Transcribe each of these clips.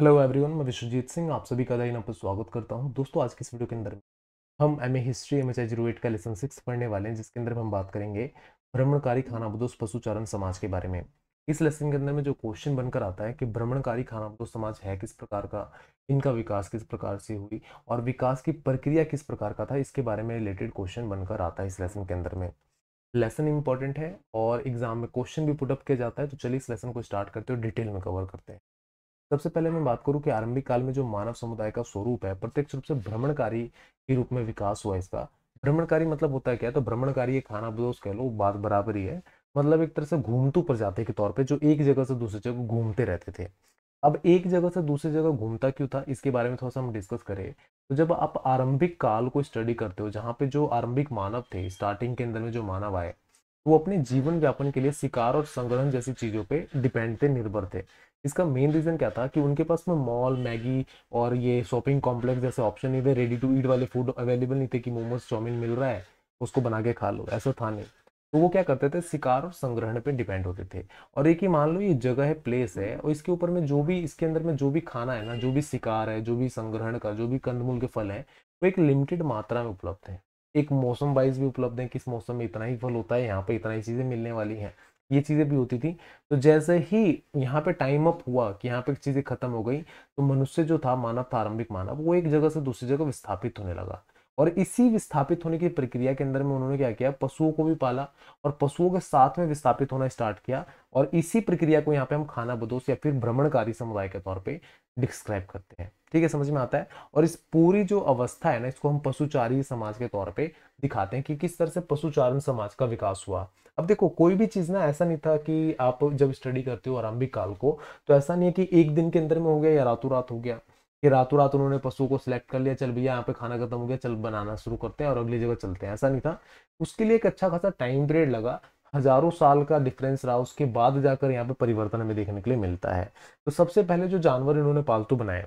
hello everyone मैं विश्वजीत सिंह आप सभी का दाइन पर स्वागत करता हूं दोस्तों आज की इस वीडियो के अंदर हम M A history M H रूएट का लेसन सिक्स पढ़ने वाले हैं जिसके अंदर हम बात करेंगे भ्रमणकारी खानाबदोस पशुचारण समाज के बारे में इस लेसन के अंदर में जो क्वेश्चन बनकर आता है कि भ्रमणकारी खानाबदोस समाज है किस प्रकार का इनका विकास किस प्रकार से हुई और विकास की प्रक्रिया किस प्रकार का था इसके बारे में रिलेटेड क्वेश्चन बनकर आता है इस लेसन के अंदर में लेसन इंपॉर्टेंट है और एग्जाम में क्वेश्चन भी पुटअप किया जाता है तो चलिए इस लेसन को स्टार्ट करते हैं और डिटेल में कवर करते हैं सबसे पहले मैं बात करूं कि आरंभिक काल में जो मानव समुदाय का स्वरूप है प्रत्यक्ष रूप से भ्रमणकारी के रूप में विकास हुआ इसका भ्रमणकारी मतलब होता है क्या तो भ्रमणकारी खाना बदोश कह लो बात बराबर ही है मतलब एक तरह से घूमतू प्रजाति के तौर पर जो एक जगह से दूसरी जगह घूमते रहते थे अब एक जगह से दूसरी जगह घूमता क्यों था इसके बारे में थोड़ा सा हम डिस्कस करें तो जब आप आरंभिक काल को स्टडी करते हो जहाँ पे जो आरंभिक मानव थे स्टार्टिंग के अंदर में जो मानव आए वो अपने जीवन व्यापन के लिए शिकार और संग्रहण जैसी चीज़ों पे डिपेंड थे निर्भर थे इसका मेन रीज़न क्या था कि उनके पास में मॉल मैगी और ये शॉपिंग कॉम्प्लेक्स जैसे ऑप्शन नहीं थे रेडी टू ईट वाले फूड अवेलेबल नहीं थे कि मोमोज चाउमिन मिल रहा है उसको बना के खा लो ऐसा था नहीं तो वो क्या करते थे शिकार और संग्रहण पे डिपेंड होते थे और एक ही मान लो ये जगह है प्लेस है और इसके ऊपर में जो भी इसके अंदर में जो भी खाना है ना जो भी शिकार है जो भी संग्रहण का जो भी कंदमूल के फल है वो एक लिमिटेड मात्रा में उपलब्ध है एक मौसम वाइज भी उपलब्ध है किस मौसम में इतना ही फल होता है यहाँ पे इतना ही चीज़ें मिलने वाली हैं ये चीज़ें भी होती थी तो जैसे ही यहाँ पे टाइम अप हुआ कि यहाँ पे चीज़ें खत्म हो गई तो मनुष्य जो था मानव था आरंभिक मानव वो एक जगह से दूसरी जगह विस्थापित होने लगा और इसी विस्थापित होने की प्रक्रिया के अंदर में उन्होंने क्या किया पशुओं को भी पाला और पशुओं के साथ में विस्थापित होना स्टार्ट किया और इसी प्रक्रिया को यहाँ पे हम खाना बदोश या फिर भ्रमणकारी समुदाय के तौर पे डिस्क्राइब करते हैं ठीक है समझ में आता है और इस पूरी जो अवस्था है ना इसको हम पशुचारी समाज के तौर पर दिखाते हैं कि किस तरह से पशुचारण समाज का विकास हुआ अब देखो कोई भी चीज़ ना ऐसा नहीं था कि आप जब स्टडी करते हो आरंभिक काल को तो ऐसा नहीं है कि एक दिन के अंदर में हो गया या रातों रात हो गया कि रातों रात उन्होंने पशुओं को सिलेक्ट कर लिया चल भैया यहाँ पे खाना खत्म हो गया चल बनाना शुरू करते हैं और अगली जगह चलते हैं ऐसा नहीं था उसके लिए एक अच्छा खासा टाइम पीरियड लगा हजारों साल का डिफरेंस रहा उसके बाद जाकर यहाँ पे परिवर्तन हमें देखने के लिए मिलता है तो सबसे पहले जो जानवर इन्होंने पालतू बनाए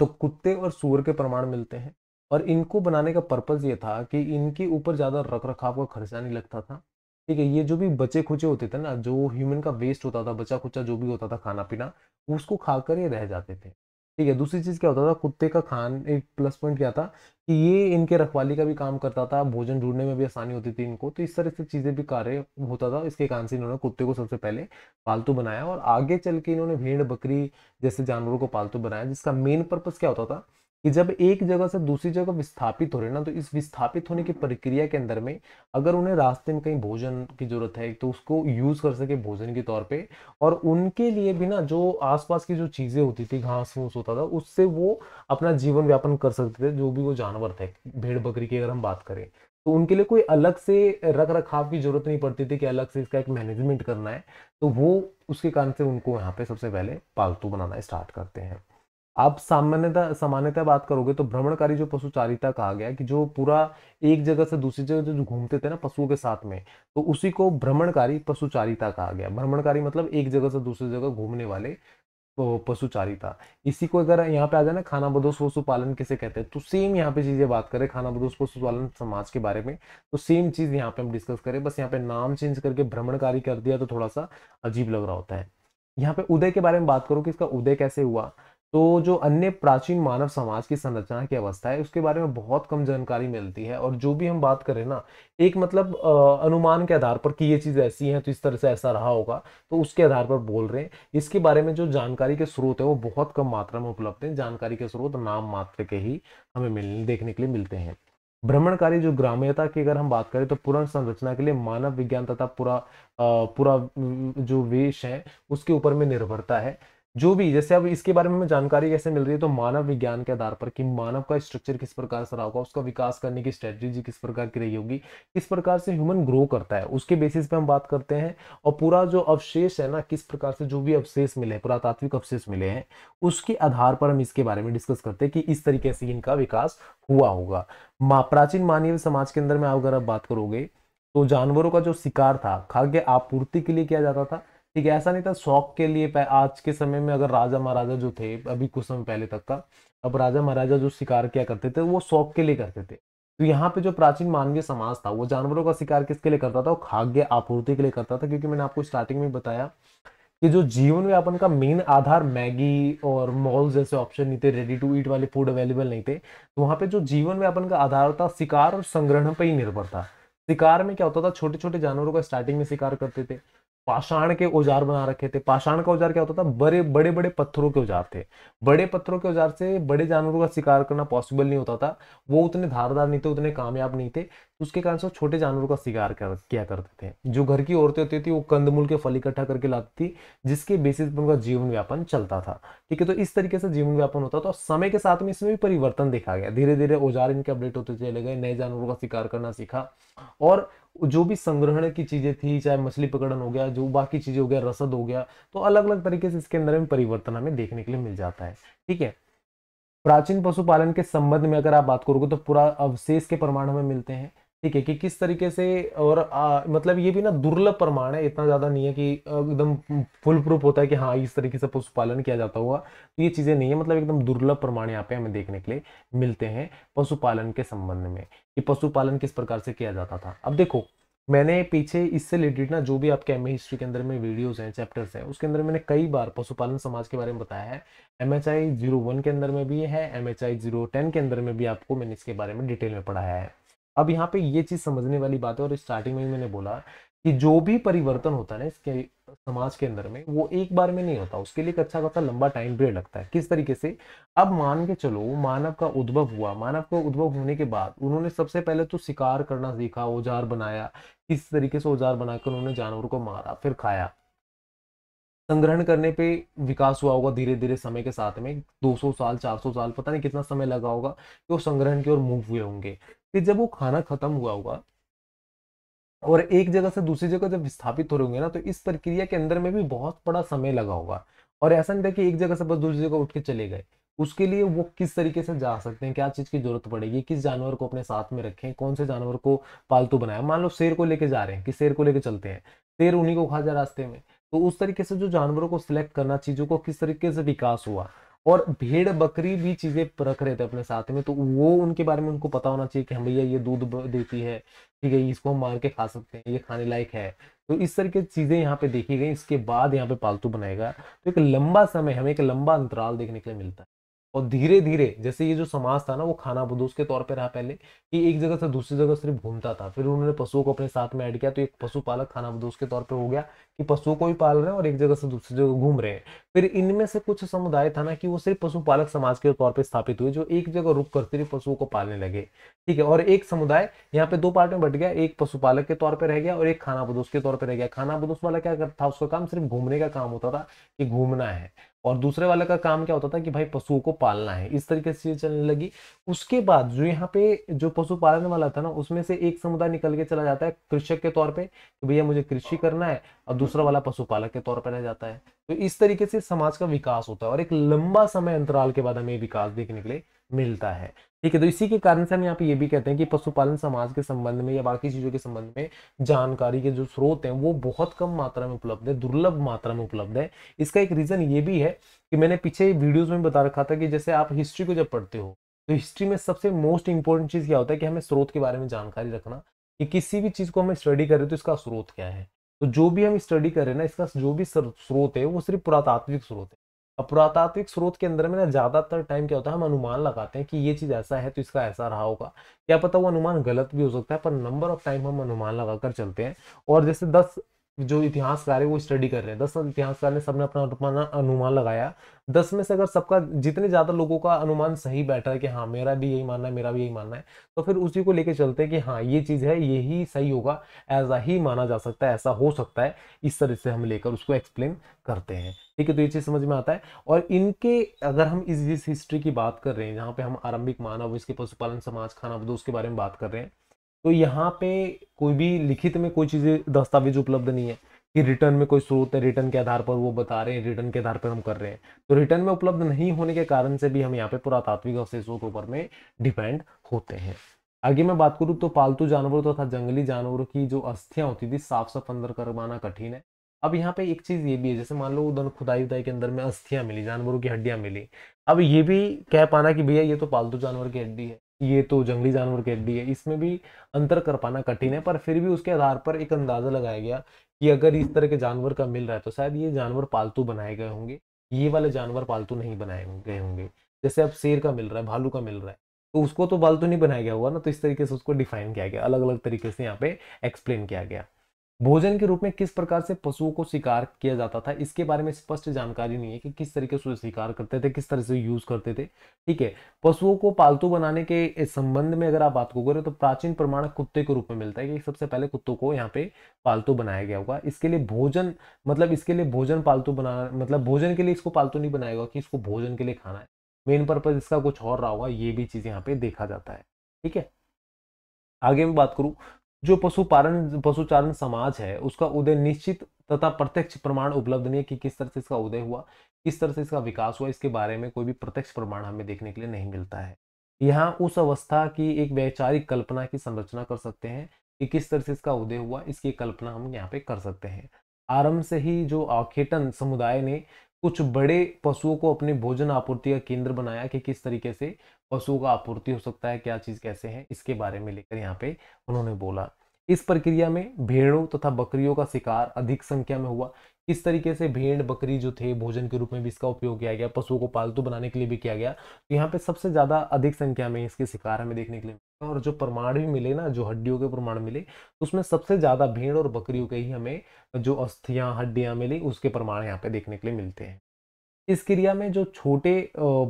तो कुत्ते और सूअर के प्रमाण मिलते हैं और इनको बनाने का पर्पज ये था कि इनके ऊपर ज़्यादा रख रखाव का खर्चा नहीं लगता था ठीक है ये जो भी बचे खुचे होते थे ना जो ह्यूमन का वेस्ट होता था बचा खुचा जो भी होता था खाना पीना उसको खाकर ये रह जाते थे ठीक है दूसरी चीज़ क्या होता था कुत्ते का खान एक प्लस पॉइंट क्या था कि ये इनके रखवाली का भी काम करता था भोजन ढूंढने में भी आसानी होती थी इनको तो इस तरह से चीज़ें भी कार्य होता था इसके कारण से इन्होंने कुत्ते को सबसे पहले पालतू बनाया और आगे चल के इन्होंने भेड़ बकरी जैसे जानवरों को पालतू बनाया जिसका मेन पर्पज़ क्या होता था कि जब एक जगह से दूसरी जगह विस्थापित हो रहे ना तो इस विस्थापित होने की प्रक्रिया के अंदर में अगर उन्हें रास्ते में कहीं भोजन की जरूरत है तो उसको यूज कर सके भोजन के तौर पे और उनके लिए भी ना जो आसपास की जो चीजें होती थी घास फूस होता था उससे वो अपना जीवन व्यापन कर सकते थे जो भी वो जानवर थे भेड़ बकरी की अगर हम बात करें तो उनके लिए कोई अलग से रख रखाव की जरूरत नहीं पड़ती थी कि अलग से इसका एक मैनेजमेंट करना है तो वो उसके कारण से उनको यहाँ पे सबसे पहले पालतू बनाना स्टार्ट करते हैं आप सामान्यता सामान्यता बात करोगे तो भ्रमणकारी जो पशुचारिता कहा गया कि जो पूरा एक जगह से दूसरी जगह जो घूमते थे ना पशुओं के साथ में तो उसी को भ्रमणकारी पशुचारिता कहा गया भ्रमणकारी मतलब एक जगह से दूसरी जगह घूमने वाले तो पशुचारिता इसी को अगर यहाँ पे आ जाए ना खाना बदोश पशुपालन किसे कहते हैं तो सेम यहाँ पे चीजें बात करें खाना बदोश पशुपालन समाज के बारे में तो सेम चीज यहाँ पे हम डिस्कस करें बस यहाँ पे नाम चेंज करके भ्रमणकारी कर दिया तो थोड़ा सा अजीब लग रहा होता है यहाँ पे उदय के बारे में बात करो कि इसका उदय कैसे हुआ तो जो अन्य प्राचीन मानव समाज की संरचना की अवस्था है उसके बारे में बहुत कम जानकारी मिलती है और जो भी हम बात करें ना एक मतलब अनुमान के आधार पर कि ये चीज़ ऐसी है तो इस तरह से ऐसा रहा होगा तो उसके आधार पर बोल रहे हैं इसके बारे में जो जानकारी के स्रोत है वो बहुत कम मात्रा में उपलब्ध है जानकारी के स्रोत नाम मात्र के ही हमें मिल देखने के लिए मिलते हैं भ्रमणकारी जो ग्राम्यता की अगर हम बात करें तो पुरान संरचना के लिए मानव विज्ञान तथा पूरा पूरा जो वेश है उसके ऊपर में निर्भरता है जो भी जैसे अब इसके बारे में हमें जानकारी कैसे मिल रही है तो मानव विज्ञान के आधार पर कि मानव का स्ट्रक्चर किस प्रकार से रहा होगा उसका विकास करने की स्ट्रेटेजी किस प्रकार की रही होगी किस प्रकार से ह्यूमन ग्रो करता है उसके बेसिस पे हम बात करते हैं और पूरा जो अवशेष है ना किस प्रकार से जो भी अवशेष मिले हैं पुरातात्विक अवशेष मिले हैं उसके आधार पर हम इसके बारे में डिस्कस करते हैं कि इस तरीके से इनका विकास हुआ होगा प्राचीन मानवीय समाज के अंदर में अगर आप बात करोगे तो जानवरों का जो शिकार था खाद्य आपूर्ति के लिए किया जाता था ठीक है ऐसा नहीं था शौक के लिए आज के समय में अगर राजा महाराजा जो थे अभी कुछ समय पहले तक का अब राजा महाराजा जो शिकार किया करते थे वो शौक के लिए करते थे तो यहाँ पे जो प्राचीन मानवीय समाज था वो जानवरों का शिकार किसके लिए करता था वो खाद्य आपूर्ति के लिए करता था क्योंकि मैंने आपको स्टार्टिंग में बताया कि जो जीवन व्यापन का मेन आधार मैगी और मॉल जैसे ऑप्शन नहीं थे रेडी टू ईट वाले फूड अवेलेबल नहीं थे तो वहाँ पे जो जीवन व्यापन का आधार था शिकार और संग्रहण पर ही निर्भर था शिकार में क्या होता था छोटे छोटे जानवरों का स्टार्टिंग में शिकार करते थे पाषाण के औजार बना रखे थे पाषाण का औजार क्या होता था बड़े बड़े बड़े पत्थरों के औजार थे बड़े पत्थरों के औजार से बड़े जानवरों का शिकार करना पॉसिबल नहीं होता था वो उतने धारदार नहीं थे उतने कामयाब नहीं थे उसके कारण से छोटे जानवरों का शिकार कर, किया करते थे जो घर की औरतें होती थी वो कंदमूल के फल इकट्ठा करके लाती थी जिसके बेसिस पर उनका जीवन व्यापन चलता था ठीक है तो इस तरीके से जीवन व्यापन होता था समय के साथ में इसमें भी परिवर्तन देखा गया धीरे धीरे औजार इनके अपडेट होते चले गए नए जानवरों का शिकार करना सीखा और जो भी संग्रहण की चीजें थी चाहे मछली पकड़न हो गया जो बाकी चीजें हो गया रसद हो गया तो अलग अलग तरीके से इसके अंदर में परिवर्तन हमें देखने के लिए मिल जाता है ठीक है प्राचीन पशुपालन के संबंध में अगर आप बात करोगे तो पूरा अवशेष के प्रमाण हमें मिलते हैं ठीक है कि किस तरीके से और आ, मतलब ये भी ना दुर्लभ प्रमाण है इतना ज़्यादा नहीं है कि एकदम फुल प्रूफ होता है कि हाँ इस तरीके से पशुपालन किया जाता हुआ तो ये चीज़ें नहीं है मतलब एकदम दुर्लभ प्रमाण यहाँ पे हमें देखने के लिए मिलते हैं पशुपालन के संबंध में कि पशुपालन किस प्रकार से किया जाता था अब देखो मैंने पीछे इससे रिलेटेड ना जो भी आपके एम हिस्ट्री के अंदर में वीडियोज हैं चैप्टर्स हैं उसके अंदर मैंने कई बार पशुपालन समाज के बारे में बताया है M H I zero one के अंदर में भी है M H I zero ten के अंदर में भी आपको मैंने इसके बारे में डिटेल में पढ़ाया है अब यहाँ पे ये चीज समझने वाली बात है और स्टार्टिंग में मैंने बोला कि जो भी परिवर्तन होता है ना इसके समाज के अंदर में वो एक बार में नहीं होता उसके लिए एक अच्छा खासा लंबा टाइम पीरियड लगता है किस तरीके से अब मान के चलो मानव का उद्भव हुआ मानव का उद्भव होने के बाद उन्होंने सबसे पहले तो शिकार करना सीखा औजार बनाया किस तरीके से औजार बनाकर उन्होंने जानवर को मारा फिर खाया संग्रहण करने पे विकास हुआ होगा धीरे धीरे समय के साथ में 200 साल 400 साल पता नहीं कितना समय लगा होगा कि वो संग्रहण की ओर मूव हुए होंगे कि जब वो खाना खत्म हुआ होगा और एक जगह से दूसरी जगह जब विस्थापित हो रहे होंगे ना तो इस प्रक्रिया के अंदर में भी बहुत बड़ा समय लगा होगा और ऐसा नहीं था कि एक जगह से बस दूसरी जगह उठ के चले गए उसके लिए वो किस तरीके से जा सकते हैं क्या चीज़ की जरूरत पड़ेगी किस जानवर को अपने साथ में रखें कौन से जानवर को पालतू बनाए मान लो शेर को लेके जा रहे हैं कि शेर को लेके चलते हैं शेर उन्हीं को खा जाए रास्ते में तो उस तरीके से जो जानवरों को सिलेक्ट करना चीज़ों को किस तरीके से विकास हुआ और भेड़ बकरी भी चीज़ें रख रहे थे अपने साथ में तो वो उनके बारे में उनको पता होना चाहिए कि हम हाँ भैया ये दूध देती है ठीक है इसको हम मार के खा सकते हैं ये खाने लायक है तो इस तरह की चीज़ें यहाँ पे देखी गई इसके बाद यहाँ पे पालतू बनाएगा तो एक लंबा समय हमें एक लंबा अंतराल देखने के लिए मिलता है और धीरे धीरे जैसे ये जो समाज था ना वो खाना बदूस के तौर पे रहा पहले कि एक जगह से दूसरी जगह सिर्फ घूमता था फिर उन्होंने पशुओं को अपने साथ में ऐड किया तो एक पशुपालक खाना बदूस के तौर पे हो गया कि पशुओं को भी पाल रहे हैं और एक जगह से दूसरी जगह घूम रहे हैं फिर इनमें से कुछ समुदाय था ना कि वो सिर्फ पशुपालक समाज के तौर पर स्थापित हुए जो एक जगह रुक कर सिर्फ पशुओं को पालने लगे ठीक है और एक समुदाय यहाँ पे दो पार्ट में बट गया एक पशुपालक के तौर पर रह गया और एक खाना बदूस के तौर पर रह गया खाना बदूस वाला क्या था उसका काम सिर्फ घूमने का काम होता था कि घूमना है और दूसरे वाले का काम क्या होता था कि भाई पशुओं को पालना है इस तरीके से चलने लगी उसके बाद जो यहाँ पे जो पशु पालन वाला था ना उसमें से एक समुदाय निकल के चला जाता है कृषक के तौर पर भैया मुझे कृषि करना है और दूसरा वाला पशुपालक के तौर पर रह जाता है तो इस तरीके से समाज का विकास होता है और एक लंबा समय अंतराल के बाद हमें विकास देखने के लिए मिलता है ठीक है तो इसी के कारण से हम यहाँ पे ये भी कहते हैं कि पशुपालन समाज के संबंध में या बाकी चीजों के संबंध में जानकारी के जो स्रोत हैं वो बहुत कम मात्रा में उपलब्ध है दुर्लभ मात्रा में उपलब्ध है इसका एक रीजन ये भी है कि मैंने पीछे वीडियोज में बता रखा था कि जैसे आप हिस्ट्री को जब पढ़ते हो तो हिस्ट्री में सबसे मोस्ट इंपॉर्टेंट चीज क्या होता है कि हमें स्रोत के बारे में जानकारी रखना कि किसी भी चीज को हमें स्टडी करें तो इसका स्रोत क्या है तो जो भी हम स्टडी कर रहे हैं ना इसका जो भी स्रोत है वो सिर्फ पुरातात्विक स्रोत है अब पुरातात्विक स्रोत के अंदर में ना ज़्यादातर टाइम क्या होता है हम अनुमान लगाते हैं कि ये चीज़ ऐसा है तो इसका ऐसा रहा होगा क्या पता वो अनुमान गलत भी हो सकता है पर नंबर ऑफ टाइम हम अनुमान लगाकर चलते हैं और जैसे दस जो इतिहासकार है वो स्टडी कर रहे हैं दस इतिहासकार ने सबने अपना अनुमान लगाया दस में से अगर सबका जितने ज़्यादा लोगों का अनुमान सही बैठा है कि हाँ मेरा भी यही मानना है मेरा भी यही मानना है तो फिर उसी को लेके चलते हैं कि हाँ ये चीज़ है यही सही होगा ऐसा ही माना जा सकता है ऐसा हो सकता है इस तरह से हम लेकर उसको एक्सप्लेन करते हैं ठीक है तो ये चीज़ समझ में आता है और इनके अगर हम इस जिस हिस्ट्री की बात कर रहे हैं जहाँ पे हम आरंभिक मानव इसके पशुपालन समाज खाना दोस्त के बारे में बात कर रहे हैं तो यहाँ पे कोई भी लिखित में कोई चीज़ें दस्तावेज उपलब्ध नहीं है कि रिटर्न में कोई स्रोत है रिटर्न के आधार पर वो बता रहे हैं रिटर्न के आधार पर हम कर रहे हैं तो रिटर्न में उपलब्ध नहीं होने के कारण से भी हम यहाँ पे पुरातात्विक अवशेषों के ऊपर में डिपेंड होते हैं आगे मैं बात करूँ तो पालतू जानवरों तथा तो जंगली जानवरों की जो अस्थियाँ होती थी साफ साफ अंदर करवाना कठिन है अब यहाँ पे एक चीज़ ये भी है जैसे मान लो उधर खुदाई उदाई के अंदर में अस्थियाँ मिली जानवरों की हड्डियाँ मिली अब ये भी कह पाना कि भैया ये तो पालतू जानवर की हड्डी है ये तो जंगली जानवर कह दी है इसमें भी अंतर कर पाना कठिन है पर फिर भी उसके आधार पर एक अंदाज़ा लगाया गया कि अगर इस तरह के जानवर का मिल रहा है तो शायद ये जानवर पालतू बनाए गए होंगे ये वाले जानवर पालतू नहीं बनाए गए होंगे जैसे अब शेर का मिल रहा है भालू का मिल रहा है तो उसको तो पालतू नहीं बनाया गया हुआ ना तो इस तरीके से उसको डिफाइन किया गया अलग अलग तरीके से यहाँ पे एक्सप्लेन किया गया भोजन के रूप में किस प्रकार से पशुओं को शिकार किया जाता था इसके बारे में स्पष्ट जानकारी नहीं है कि किस तरीके से शिकार करते थे किस तरह से यूज करते थे ठीक है पशुओं को पालतू बनाने के संबंध में अगर आप बात करें तो प्राचीन प्रमाण कुत्ते के रूप में मिलता है कि सबसे पहले कुत्तों को यहाँ पे पालतू बनाया गया होगा इसके लिए भोजन मतलब इसके लिए भोजन पालतू बनाना मतलब भोजन के लिए इसको पालतू नहीं बनाया होगा कि इसको भोजन के लिए खाना है मेन पर्पज इसका कुछ और रहा होगा ये भी चीज यहाँ पे देखा जाता है ठीक है आगे मैं बात करूं जो पशुपालन पशुचारण समाज है उसका उदय निश्चित तथा प्रत्यक्ष प्रमाण उपलब्ध नहीं है कि किस तरह से इसका उदय हुआ किस तरह से इसका विकास हुआ इसके बारे में कोई भी प्रत्यक्ष प्रमाण हमें देखने के लिए नहीं मिलता है यहाँ उस अवस्था की एक वैचारिक कल्पना की संरचना कर सकते हैं कि किस तरह से इसका उदय हुआ इसकी कल्पना हम यहाँ पे कर सकते हैं आरंभ से ही जो आखेटन समुदाय ने कुछ बड़े पशुओं को अपने भोजन आपूर्ति का केंद्र बनाया कि किस तरीके से पशुओं का आपूर्ति हो सकता है क्या चीज़ कैसे है इसके बारे में लेकर यहाँ पे उन्होंने बोला इस प्रक्रिया में भेड़ों तथा बकरियों का शिकार अधिक संख्या में हुआ इस तरीके से भेड़ बकरी जो थे भोजन के रूप में भी इसका उपयोग किया गया पशुओं को पालतू बनाने के लिए भी किया गया तो यहाँ पे सबसे ज़्यादा अधिक संख्या में इसके शिकार हमें देखने के लिए और जो प्रमाण भी मिले ना जो हड्डियों के प्रमाण मिले तो उसमें सबसे ज़्यादा भेड़ और बकरियों के ही हमें जो अस्थियाँ हड्डियाँ मिली उसके प्रमाण यहाँ पे देखने के लिए मिलते हैं इस क्रिया में जो छोटे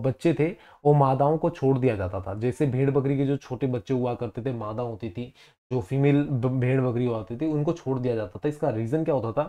बच्चे थे वो मादाओं को छोड़ दिया जाता था जैसे भेड़ बकरी के जो छोटे बच्चे हुआ करते थे मादा होती थी जो फीमेल भेड़ बकरी होती थी उनको छोड़ दिया जाता था इसका रीज़न क्या होता था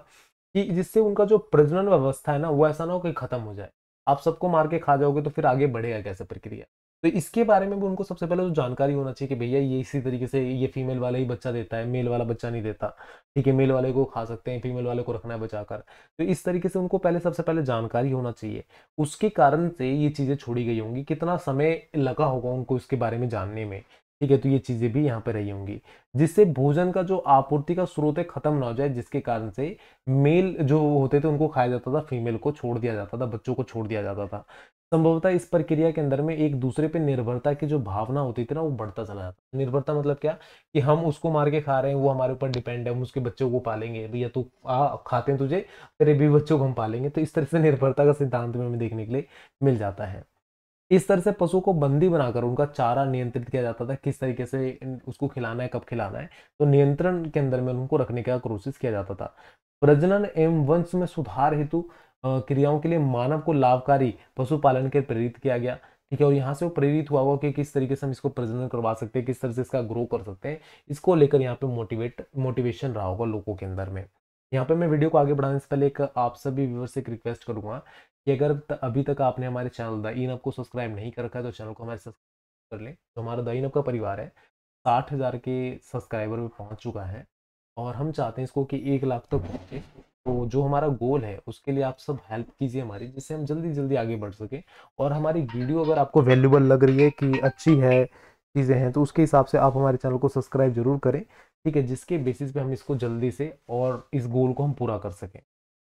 कि जिससे उनका जो प्रजनन व्यवस्था है ना वो ऐसा ना हो कि खत्म हो जाए आप सबको मार के खा जाओगे तो फिर आगे बढ़ेगा कैसे प्रक्रिया तो इसके बारे में भी उनको सबसे पहले तो जानकारी होना चाहिए कि भैया ये इसी तरीके से ये फीमेल वाला ही बच्चा देता है मेल वाला बच्चा नहीं देता ठीक है मेल वाले को खा सकते हैं फीमेल वाले को रखना है बचाकर तो इस तरीके से उनको पहले सबसे पहले जानकारी होना चाहिए उसके कारण से ये चीज़ें छोड़ी गई होंगी कितना समय लगा होगा उनको इसके बारे में जानने में ठीक है तो ये चीज़ें भी यहाँ पर रही होंगी जिससे भोजन का जो आपूर्ति का स्रोत है खत्म ना हो जाए जिसके कारण से मेल जो होते थे उनको खाया जाता था फीमेल को छोड़ दिया जाता था बच्चों को छोड़ दिया जाता था संभवतः इस प्रक्रिया के अंदर में एक दूसरे पे निर्भरता की जो भावना होती थी ना वो बढ़ता चला जाता निर्भरता मतलब क्या कि हम उसको मार के खा रहे हैं वो हमारे ऊपर डिपेंड है हम उसके बच्चों को पालेंगे भैया तू आ खाते हैं तुझे तेरे भी बच्चों को हम पालेंगे तो इस तरह से निर्भरता का सिद्धांत में हमें देखने के लिए मिल जाता है इस तरह से पशु को बंदी बनाकर उनका चारा नियंत्रित किया जाता था किस तरीके से उसको खिलाना है कब खिलाना है तो नियंत्रण के अंदर में उनको रखने का कोशिश किया जाता था प्रजनन एवं वंश में सुधार हेतु क्रियाओं के लिए मानव को लाभकारी पशुपालन के प्रेरित किया गया ठीक है और यहाँ से वो प्रेरित हुआ हुआ कि किस तरीके से हम इसको प्रजनन करवा सकते हैं किस तरह से इसका ग्रो कर सकते हैं इसको लेकर यहाँ पे मोटिवेट मोटिवेशन रहा होगा लोगों के अंदर में यहाँ पे मैं वीडियो को आगे बढ़ाने से पहले एक आप सभी व्यूवर से एक रिक्वेस्ट करूँगा कि अगर त, अभी तक आपने हमारे चैनल द इन को सब्सक्राइब नहीं कर रखा है तो चैनल को हमारे सब्सक्राइब कर लें तो हमारा द इन का परिवार है साठ हज़ार के सब्सक्राइबर में पहुँच चुका है और हम चाहते हैं इसको कि एक लाख तक तो पहुँचे तो जो हमारा गोल है उसके लिए आप सब हेल्प कीजिए हमारी जिससे हम जल्दी जल्दी आगे बढ़ सके और हमारी वीडियो अगर आपको वैल्यूबल लग रही है कि अच्छी है चीज़ें हैं तो उसके हिसाब से आप हमारे चैनल को सब्सक्राइब जरूर करें ठीक है जिसके बेसिस पे हम इसको जल्दी से और इस गोल को हम पूरा कर सकें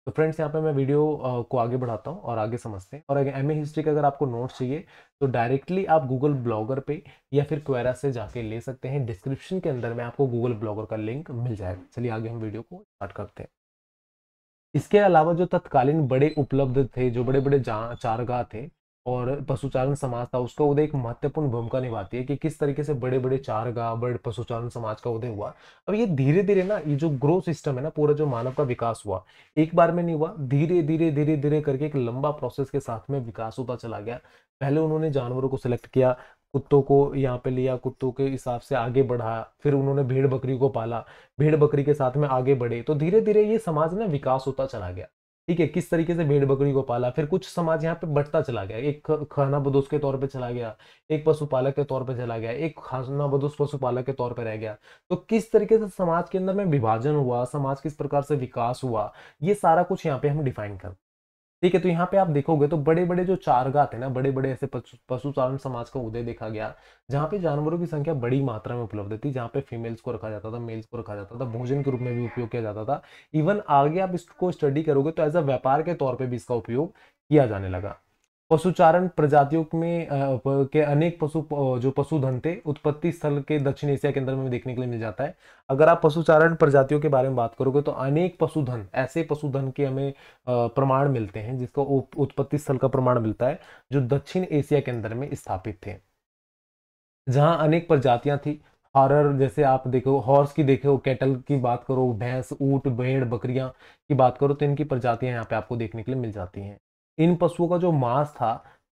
तो फ्रेंड्स यहाँ पे मैं वीडियो को आगे बढ़ाता हूँ और आगे समझते हैं और अगर एम ए हिस्ट्री का अगर आपको नोट्स चाहिए तो डायरेक्टली आप गूगल ब्लॉगर पे या फिर क्वेरा से जाके ले सकते हैं डिस्क्रिप्शन के अंदर में आपको गूगल ब्लॉगर का लिंक मिल जाएगा चलिए आगे हम वीडियो को स्टार्ट करते हैं इसके अलावा जो तत्कालीन बड़े उपलब्ध थे जो बड़े बड़े चारगाह थे और पशुचारण समाज था उसका उदय एक महत्वपूर्ण भूमिका निभाती है कि किस तरीके से बड़े बड़े चारगाह बड़े पशुचारण समाज का उदय हुआ अब ये धीरे धीरे ना ये जो ग्रो सिस्टम है ना पूरा जो मानव का विकास हुआ एक बार में नहीं हुआ धीरे धीरे धीरे धीरे करके एक लंबा प्रोसेस के साथ में विकास होता चला गया पहले उन्होंने जानवरों को सिलेक्ट किया कुत्तों को यहाँ पे लिया कुत्तों के हिसाब से आगे बढ़ा फिर उन्होंने भेड़ बकरी को पाला भेड़ बकरी के साथ में आगे बढ़े तो धीरे धीरे ये समाज में विकास होता चला गया ठीक है किस तरीके से भेड़ बकरी को पाला फिर कुछ समाज यहाँ पे बढ़ता चला गया एक खाना बदोश के तौर पे चला गया एक पशुपालक के तौर पर चला गया एक खाना बदोश पशुपालक के तौर पर रह गया तो किस तरीके से समाज के अंदर में विभाजन हुआ समाज किस प्रकार से विकास हुआ ये सारा कुछ यहाँ पे हम डिफाइन कर ठीक है तो यहाँ पे आप देखोगे तो बड़े बड़े जो चारगा थे ना बड़े बड़े ऐसे पशुचारण समाज का उदय देखा गया जहाँ पे जानवरों की संख्या बड़ी मात्रा में उपलब्ध थी जहाँ पे फीमेल्स को रखा जाता था मेल्स को रखा जाता था भोजन के रूप में भी उपयोग किया जाता था इवन आगे आप इसको स्टडी करोगे तो एज अ व्यापार के तौर पर भी इसका उपयोग किया जाने लगा पशुचारण प्रजातियों में के अनेक पशु जो पशुधन थे उत्पत्ति स्थल के दक्षिण एशिया के अंदर में देखने के लिए मिल जाता है अगर आप पशुचारण प्रजातियों के बारे में बात करोगे तो अनेक पशुधन ऐसे पशुधन के हमें प्रमाण मिलते हैं जिसको उत्पत्ति स्थल का प्रमाण मिलता है जो दक्षिण एशिया के अंदर में स्थापित थे जहाँ अनेक प्रजातियां थी हॉरर जैसे आप देखो हॉर्स की देखो कैटल की बात करो भैंस ऊट भेड़ बकरियाँ की बात करो तो इनकी प्रजातियाँ यहाँ पे आपको देखने के लिए मिल जाती हैं इन पशुओं का जो मांस था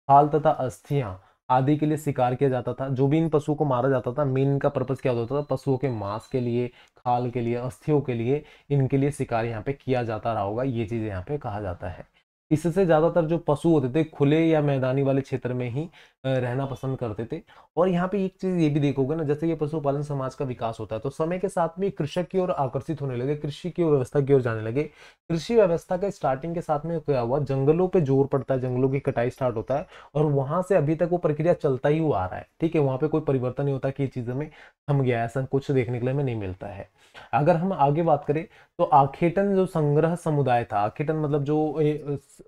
खाल तथा अस्थियां आदि के लिए शिकार किया जाता था जो भी इन पशुओं को मारा जाता था मेन इनका पर्पज क्या होता था पशुओं के मांस के लिए खाल के लिए अस्थियों के लिए इनके लिए शिकार यहाँ पे किया जाता रहा होगा ये चीज़ यहाँ पे कहा जाता है इससे ज़्यादातर जो पशु होते थे खुले या मैदानी वाले क्षेत्र में ही रहना पसंद करते थे और यहाँ पे एक चीज़ ये भी देखोगे ना जैसे ये पशुपालन समाज का विकास होता है तो समय के साथ में कृषक की ओर आकर्षित होने लगे कृषि की व्यवस्था की ओर जाने लगे कृषि व्यवस्था का स्टार्टिंग के साथ में क्या हुआ जंगलों पर जोर पड़ता है जंगलों की कटाई स्टार्ट होता है और वहाँ से अभी तक वो प्रक्रिया चलता ही हुआ आ रहा है ठीक है वहाँ पर कोई परिवर्तन नहीं होता कि ये चीज़ों में थम गया ऐसा कुछ देखने के लिए हमें नहीं मिलता है अगर हम आगे बात करें तो आखेटन जो संग्रह समुदाय था आखेटन मतलब जो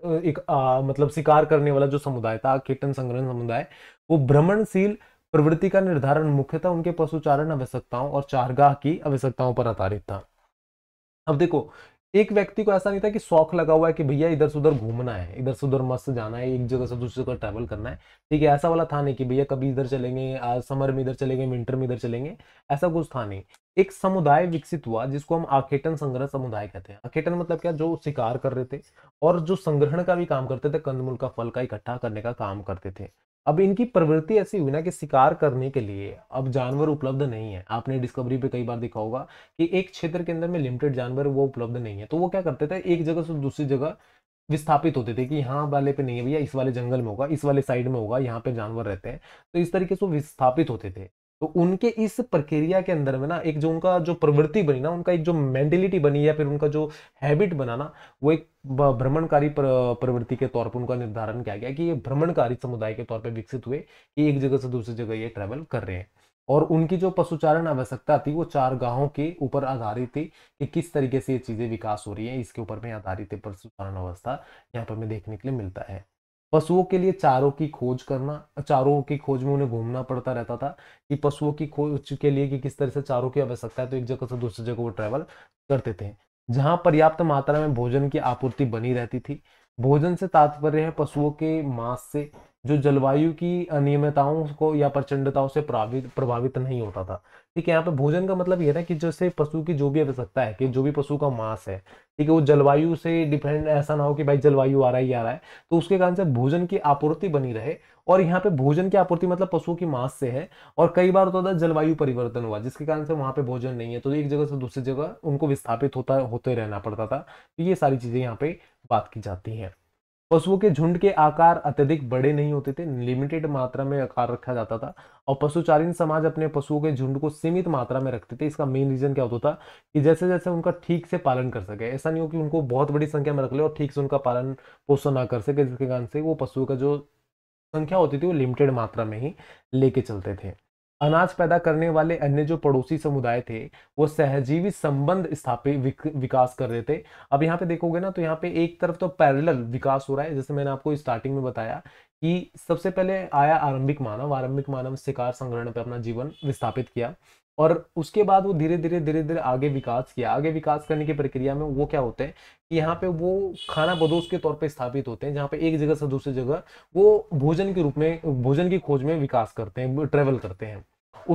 एक आ, मतलब शिकार करने वाला जो समुदाय था कीटन संग्रहण समुदाय वो भ्रमणशील प्रवृत्ति का निर्धारण मुख्यतः उनके पशुचारण आवश्यकताओं और चारगाह की आवश्यकताओं पर आधारित था अब देखो एक व्यक्ति को ऐसा नहीं था कि शौक लगा हुआ है कि भैया इधर से उधर घूमना है इधर से उधर मस्त जाना है एक जगह से दूसरी जगह ट्रैवल करना है ठीक है ऐसा वाला था नहीं कि भैया कभी इधर चलेंगे आज समर में इधर चलेंगे विंटर में इधर चलेंगे ऐसा कुछ था नहीं एक समुदाय विकसित हुआ जिसको हम आखेटन संग्रह समुदाय कहते हैं आखेटन मतलब क्या जो शिकार कर रहे थे और जो संग्रहण का भी काम करते थे कंदमूल का फल का इकट्ठा करने का काम करते थे अब इनकी प्रवृत्ति ऐसी हुई ना कि शिकार करने के लिए अब जानवर उपलब्ध नहीं है आपने डिस्कवरी पे कई बार देखा होगा कि एक क्षेत्र के अंदर में लिमिटेड जानवर वो उपलब्ध नहीं है तो वो क्या करते थे एक जगह से दूसरी जगह विस्थापित होते थे कि यहाँ वाले पे नहीं है भैया इस वाले जंगल में होगा इस वाले साइड में होगा यहाँ पे जानवर रहते हैं तो इस तरीके से विस्थापित होते थे तो उनके इस प्रक्रिया के अंदर में ना एक जो उनका जो प्रवृत्ति बनी ना उनका एक जो मेंटेलिटी बनी या फिर उनका जो हैबिट बना ना वो एक भ्रमणकारी प्रवृत्ति के तौर पर उनका निर्धारण किया गया कि ये भ्रमणकारी समुदाय के तौर पर विकसित हुए कि एक जगह से दूसरी जगह ये ट्रेवल कर रहे हैं और उनकी जो पशुचारण आवश्यकता थी वो चार गाहों के ऊपर आधारित थी कि किस तरीके से ये चीज़ें विकास हो रही है इसके ऊपर में आधारित पशुचारण अवस्था यहाँ पर हमें देखने के लिए मिलता है पशुओं के लिए चारों की खोज करना चारों की खोज में उन्हें घूमना पड़ता रहता था कि पशुओं की खोज के लिए कि किस तरह से चारों की आवश्यकता है तो एक जगह से दूसरी जगह वो ट्रैवल करते थे जहां पर्याप्त मात्रा में भोजन की आपूर्ति बनी रहती थी भोजन से तात्पर्य है पशुओं के मांस से जो जलवायु की अनियमितताओं को या प्रचंडताओं से प्रभावित प्रभावित नहीं होता था ठीक है यहाँ पे भोजन का मतलब ये ना कि जैसे पशु की जो भी आवश्यकता है कि जो भी पशु का मांस है ठीक है वो जलवायु से डिपेंड ऐसा ना हो कि भाई जलवायु आ रहा है आ रहा है तो उसके कारण से भोजन की आपूर्ति बनी रहे और यहाँ पे भोजन की आपूर्ति मतलब पशुओं की मांस से है और कई बार होता था जलवायु परिवर्तन हुआ जिसके कारण से वहाँ पे भोजन नहीं है तो एक जगह से दूसरी जगह उनको विस्थापित होता होते रहना पड़ता था तो ये सारी चीजें यहाँ पे बात की जाती है पशुओं के झुंड के आकार अत्यधिक बड़े नहीं होते थे लिमिटेड मात्रा में आकार रखा जाता था और पशुचारीन समाज अपने पशुओं के झुंड को सीमित मात्रा में रखते थे इसका मेन रीजन क्या होता था कि जैसे जैसे उनका ठीक से पालन कर सके ऐसा नहीं हो कि उनको बहुत बड़ी संख्या में रख ले और ठीक से उनका पालन पोषण ना कर सके जिसके कारण से वो पशुओं का जो संख्या होती थी वो लिमिटेड मात्रा में ही लेके चलते थे अनाज पैदा करने वाले अन्य जो पड़ोसी समुदाय थे वो सहजीवी संबंध स्थापित विकास कर रहे थे अब यहाँ पे देखोगे ना तो यहाँ पे एक तरफ तो पैरेलल विकास हो रहा है जैसे मैंने आपको स्टार्टिंग में बताया कि सबसे पहले आया आरंभिक मानव आरंभिक मानव शिकार संग्रहण पर अपना जीवन विस्थापित किया और उसके बाद वो धीरे धीरे धीरे धीरे आगे विकास किया आगे विकास करने की प्रक्रिया में वो क्या होते हैं कि यहाँ पे वो खाना बदोश के तौर पे स्थापित होते हैं जहाँ पे एक जगह से दूसरी जगह वो भोजन के रूप में भोजन की खोज में विकास करते हैं ट्रेवल करते हैं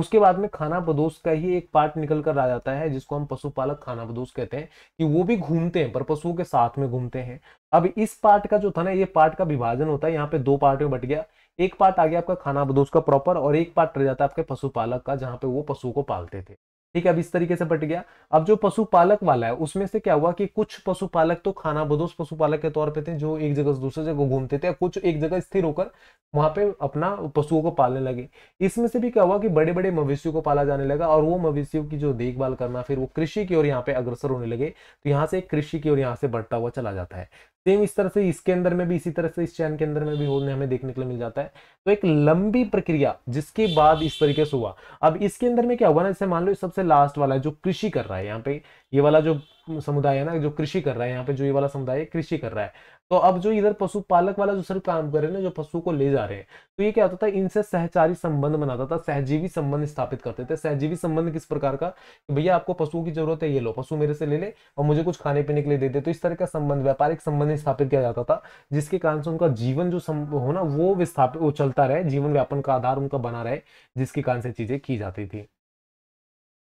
उसके बाद में खाना बदोश का ही एक पार्ट निकल कर आ जाता है जिसको हम पशुपालक खाना बदोश कहते हैं कि वो भी घूमते हैं पर पशुओं के साथ में घूमते हैं अब इस पार्ट का जो था ना ये पार्ट का विभाजन होता है यहाँ पे दो पार्ट में बट गया एक पार्ट आ गया आपका खाना बदोश का प्रॉपर और एक पार्ट रह जाता है आपके पशुपालक का जहाँ पे वो पशु को पालते थे ठीक है अब इस तरीके से बट गया अब जो पशुपालक वाला है उसमें से क्या हुआ कि कुछ पशुपालक तो खाना बदोश पशुपालक के तौर पे थे जो एक जगह से दूसरे जगह घूमते थे कुछ एक जगह स्थिर होकर वहां पे अपना पशुओं को पालने लगे इसमें से भी क्या हुआ कि बड़े बड़े मवेशियों को पाला जाने लगा और वो मवेशियों की जो देखभाल करना फिर वो कृषि की ओर यहाँ पे अग्रसर होने लगे तो यहाँ से कृषि की ओर यहाँ से बढ़ता हुआ चला जाता है सेम इस तरह से इसके अंदर में भी इसी तरह से इस चैन के अंदर में भी होल हमें देखने के लिए मिल जाता है तो एक लंबी प्रक्रिया जिसके बाद इस तरीके से हुआ अब इसके अंदर में क्या हुआ ना जैसे मान लो सबसे लास्ट वाला है जो कृषि कर रहा है यहाँ पे ये वाला जो समुदाय है ना जो कृषि कर रहा है यहाँ पे जो ये वाला समुदाय कृषि कर रहा है तो अब जो इधर पशुपालक वाला जो सर काम कर रहे हैं ना जो पशु को ले जा रहे हैं तो ये क्या होता था इनसे सहचारी संबंध बनाता था सहजीवी संबंध स्थापित करते थे सहजीवी संबंध किस प्रकार का भैया आपको पशुओं की जरूरत है ये लो पशु मेरे से ले ले और मुझे कुछ खाने पीने के लिए दे दे तो इस तरह का संबंध व्यापारिक संबंध स्थापित किया जाता था जिसके कारण से उनका जीवन जो हो ना वो विस्थापित वो चलता रहे जीवन व्यापन का आधार उनका बना रहे जिसके कारण से चीजें की जाती थी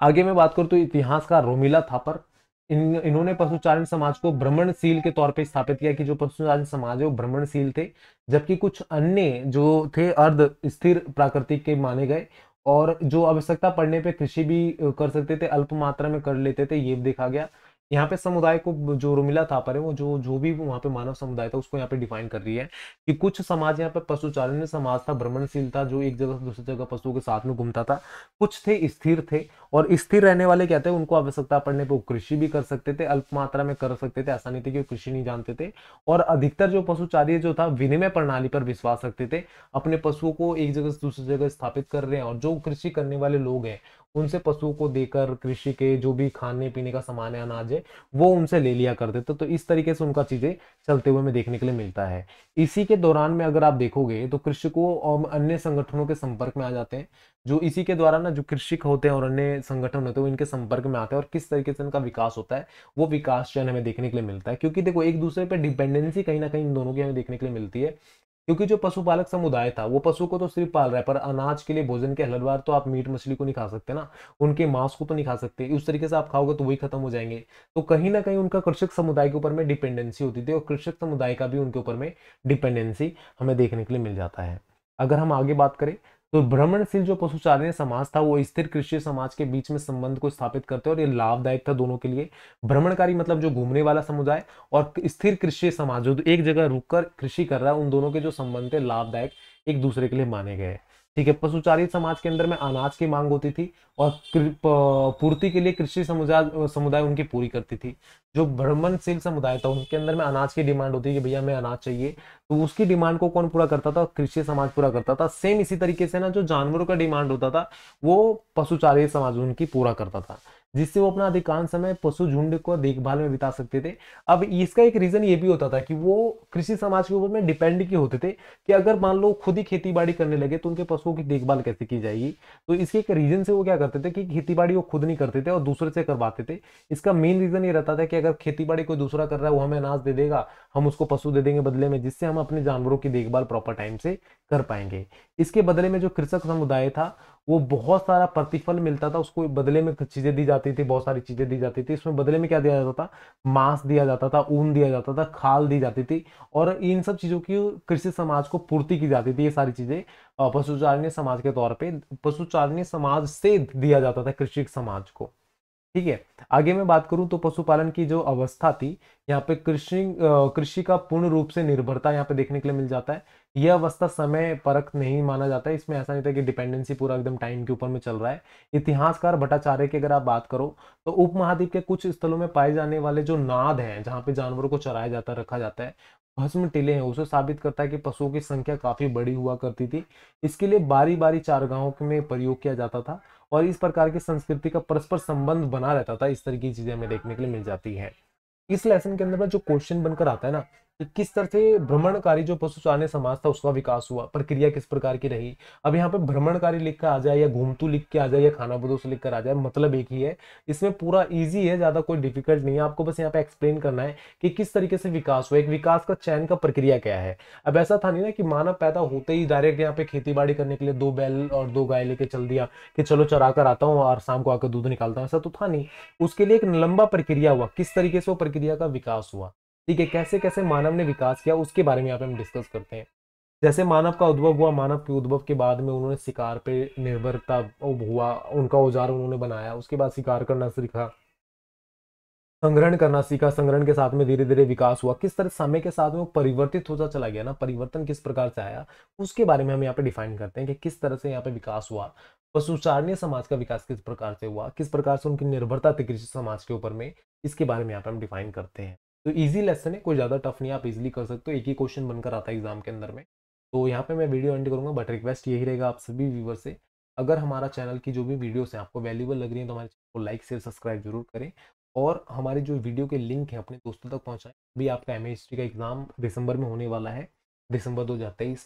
आगे मैं बात करूँ तो इतिहास का रोमिला थापर इन इन्होंने पशुचारण समाज को भ्रमणशील के तौर पे स्थापित किया कि जो पशुचारण समाज है वो भ्रमणशील थे जबकि कुछ अन्य जो थे अर्ध स्थिर प्राकृतिक के माने गए और जो आवश्यकता पड़ने पे कृषि भी कर सकते थे अल्प मात्रा में कर लेते थे ये देखा गया यहाँ पे समुदाय को जो रोमिला था है वो जो जो भी वहाँ पे मानव समुदाय था उसको यहाँ पे डिफाइन कर रही है कि कुछ समाज यहाँ पे पशुचालन समाज था भ्रमणशील था जो एक जगह से दूसरी जगह पशुओं के साथ में घूमता था कुछ थे स्थिर थे और स्थिर रहने वाले क्या थे उनको आवश्यकता पड़ने पर कृषि भी कर सकते थे अल्प मात्रा में कर सकते थे ऐसा नहीं थे कि कृषि नहीं जानते थे और अधिकतर जो पशुचार्य जो था विनिमय प्रणाली पर विश्वास रखते थे अपने पशुओं को एक जगह से दूसरी जगह स्थापित कर रहे हैं और जो कृषि करने वाले लोग हैं उनसे पशुओं को देकर कृषि के जो भी खाने पीने का सामान है अनाज है वो उनसे ले लिया करते थे तो इस तरीके से उनका चीजें चलते हुए हमें देखने के लिए मिलता है इसी के दौरान में अगर आप देखोगे तो कृषकों और अन्य संगठनों के संपर्क में आ जाते हैं जो इसी के द्वारा ना जो कृषक होते हैं और अन्य संगठन होते हैं वो इनके संपर्क में आते हैं और किस तरीके से इनका विकास होता है वो विकास चयन हमें देखने के लिए मिलता है क्योंकि देखो एक दूसरे पर डिपेंडेंसी कहीं ना कहीं इन दोनों की हमें देखने के लिए मिलती है क्योंकि जो पशुपालक समुदाय था वो पशु को तो सिर्फ पाल रहा है पर अनाज के लिए भोजन के हलवार तो आप मीट मछली को नहीं खा सकते ना उनके मांस को तो नहीं खा सकते उस तरीके से आप खाओगे तो वही खत्म हो जाएंगे तो कहीं ना कहीं उनका कृषक समुदाय के ऊपर में डिपेंडेंसी होती थी और कृषक समुदाय का भी उनके ऊपर में डिपेंडेंसी हमें देखने के लिए मिल जाता है अगर हम आगे बात करें तो भ्रमणशील जो पशुचारण समाज था वो स्थिर कृषि समाज के बीच में संबंध को स्थापित करते और ये लाभदायक था दोनों के लिए भ्रमणकारी मतलब जो घूमने वाला समुदाय और स्थिर कृषि समाज जो एक जगह रुककर कृषि कर रहा है उन दोनों के जो संबंध थे लाभदायक एक दूसरे के लिए माने गए हैं ठीक है पशुचारी समाज के अंदर में अनाज की मांग होती थी और पूर्ति के लिए कृषि समुदाय समुदाय उनकी पूरी करती थी जो ब्राह्मणशील समुदाय था उनके अंदर में अनाज की डिमांड होती है कि भैया हमें अनाज चाहिए तो उसकी डिमांड को कौन पूरा करता था कृषि समाज पूरा करता था सेम इसी तरीके से ना जो जानवरों का डिमांड होता था वो पशुचारी समाज उनकी पूरा करता था जिससे वो अपना अधिकांश समय पशु झुंड को देखभाल में बिता सकते थे अब इसका एक रीजन ये भी होता था कि वो कृषि समाज के ऊपर में डिपेंड के होते थे कि अगर मान लो खुद ही खेती बाड़ी करने लगे तो उनके पशुओं की देखभाल कैसे की जाएगी तो इसके एक रीजन से वो क्या करते थे कि खेती बाड़ी वो खुद नहीं करते थे और दूसरे से करवाते थे इसका मेन रीजन ये रहता था कि अगर खेती बाड़ी कोई दूसरा कर रहा है वो हमें अनाज दे देगा हम उसको पशु दे देंगे बदले में जिससे हम अपने जानवरों की देखभाल प्रॉपर टाइम से कर पाएंगे इसके बदले में जो कृषक समुदाय था वो बहुत सारा प्रतिफल मिलता था उसको बदले में चीज़ें दी जाती थी बहुत सारी चीज़ें दी जाती थी इसमें बदले में क्या दिया जाता था मांस दिया जाता था ऊन दिया जाता था खाल दी जाती थी और इन सब चीज़ों की कृषि समाज को पूर्ति की जाती थी ये सारी चीज़ें पशुचारणीय समाज के तौर पर पशुचारणीय समाज से दिया जाता था कृषि समाज को ठीक है आगे मैं बात करूं तो पशुपालन की जो अवस्था थी यहाँ पे कृषि कृषि का पूर्ण रूप से निर्भरता यहाँ पे देखने के लिए मिल जाता है यह अवस्था समय परख नहीं माना जाता है इसमें ऐसा नहीं था कि डिपेंडेंसी पूरा एकदम टाइम के ऊपर में चल रहा है इतिहासकार भट्टाचार्य की अगर आप बात करो तो उप महाद्वीप के कुछ स्थलों में पाए जाने वाले जो नाद हैं जहाँ पे जानवरों को चराया जाता रखा जाता है भस्म टिले हैं उसे साबित करता है कि पशुओं की संख्या काफी बड़ी हुआ करती थी इसके लिए बारी बारी चारगाहों में प्रयोग किया जाता था और इस प्रकार की संस्कृति का परस्पर संबंध बना रहता था इस तरह की चीजें हमें देखने के लिए मिल जाती है इस लेसन के अंदर जो क्वेश्चन बनकर आता है ना किस तरह से भ्रमणकारी जो पशु पशुचार्य समाज था उसका विकास हुआ प्रक्रिया किस प्रकार की रही अब यहाँ पे भ्रमणकारी लिख कर आ जाए या घूमतू लिख के आ जाए या खाना बदोश लिख कर आ जाए मतलब एक ही है इसमें पूरा ईजी है ज़्यादा कोई डिफिकल्ट नहीं है आपको बस यहाँ पे एक्सप्लेन करना है कि किस तरीके से विकास हुआ एक विकास का चयन का प्रक्रिया क्या है अब ऐसा था नहीं ना कि मानव पैदा होते ही डायरेक्ट यहाँ पे खेती बाड़ी करने के लिए दो बैल और दो गाय लेके चल दिया कि चलो चरा कर आता हूँ और शाम को आकर दूध निकालता हूँ ऐसा तो था नहीं उसके लिए एक लंबा प्रक्रिया हुआ किस तरीके से वो प्रक्रिया का विकास हुआ ठीक है कैसे कैसे मानव ने विकास किया उसके बारे में यहाँ पे हम डिस्कस करते हैं जैसे मानव का उद्भव हुआ मानव के उद्भव के बाद में उन्होंने शिकार पे निर्भरता हुआ उनका औजार उन्होंने बनाया उसके बाद शिकार करना सीखा संग्रहण करना सीखा संग्रहण के साथ में धीरे धीरे विकास हुआ किस तरह समय के साथ में वो परिवर्तित होता चला गया ना परिवर्तन किस प्रकार से आया उसके बारे में हम यहाँ पे डिफाइन करते हैं कि किस तरह से यहाँ पे विकास हुआ पशुचारणीय समाज का विकास किस प्रकार से हुआ किस प्रकार से उनकी निर्भरता थी कृषि समाज के ऊपर में इसके बारे में यहाँ पे हम डिफाइन करते हैं तो ईजी लेसन है कोई ज़्यादा टफ नहीं आप इजीली कर सकते हो एक ही क्वेश्चन बनकर आता है एग्जाम के अंदर में तो यहाँ पे मैं वीडियो एंड करूँगा बट रिक्वेस्ट यही रहेगा आप सभी व्यूवर से अगर हमारा चैनल की जो भी वीडियोस हैं आपको वैल्यूबल लग रही हैं तो हमारे चैनल को लाइक शेयर सब्सक्राइब जरूर करें और हमारे जो वीडियो के लिंक है अपने दोस्तों तक पहुँचाएं अभी आपका एम का एग्ज़ाम दिसंबर में होने वाला है दिसंबर दो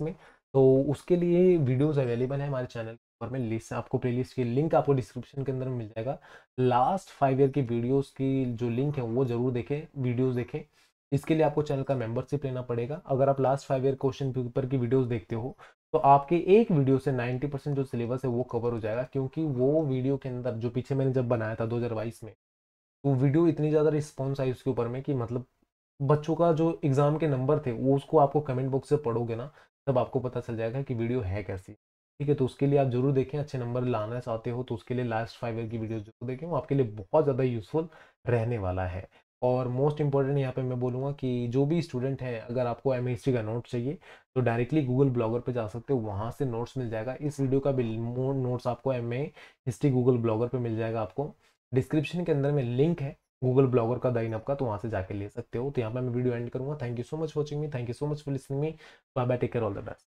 में तो उसके लिए वीडियोज़ अवेलेबल है हमारे चैनल और मैं लिस्ट आपको लिस्ट की लिंक आपको डिस्क्रिप्शन के अंदर मिल जाएगा लास्ट फाइव ईयर की वीडियोस की जो लिंक है वो जरूर देखें वीडियोस देखें इसके लिए आपको चैनल का मेंबरशिप लेना पड़ेगा अगर आप last five year question paper की वीडियोस देखते हो तो आपके एक वीडियो से 90 परसेंट जो सिलेबस है वो कवर हो जाएगा क्योंकि वो वीडियो के अंदर जो पीछे मैंने जब बनाया था दो में वो तो वीडियो इतनी ज़्यादा रिस्पॉन्स आई उसके ऊपर में कि मतलब बच्चों का जो एग्ज़ाम के नंबर थे वो उसको आपको कमेंट बॉक्स से पढ़ोगे ना तब आपको पता चल जाएगा कि वीडियो है कैसी ठीक है तो उसके लिए आप जरूर देखें अच्छे नंबर लाना चाहते हो तो उसके लिए लास्ट फाइव ईयर की वीडियो जरूर देखें वो आपके लिए बहुत ज़्यादा यूज़फुल रहने वाला है और मोस्ट इंपॉर्टेंट यहाँ पे मैं बोलूँगा कि जो भी स्टूडेंट है अगर आपको एम हिस्ट्री का नोट चाहिए तो डायरेक्टली गूगल ब्लॉगर पे जा सकते हो वहाँ से नोट्स मिल जाएगा इस वीडियो का भी नोट्स आपको एम हिस्ट्री गूगल ब्लॉगर पे मिल जाएगा आपको डिस्क्रिप्शन के अंदर में लिंक है गूगल ब्लॉगर का दाइन आपका तो वहाँ से जाके ले सकते हो तो यहाँ पर मैं वीडियो एंड करूँगा thank you so much watching me thank you so much for listening me bye bye take care all the best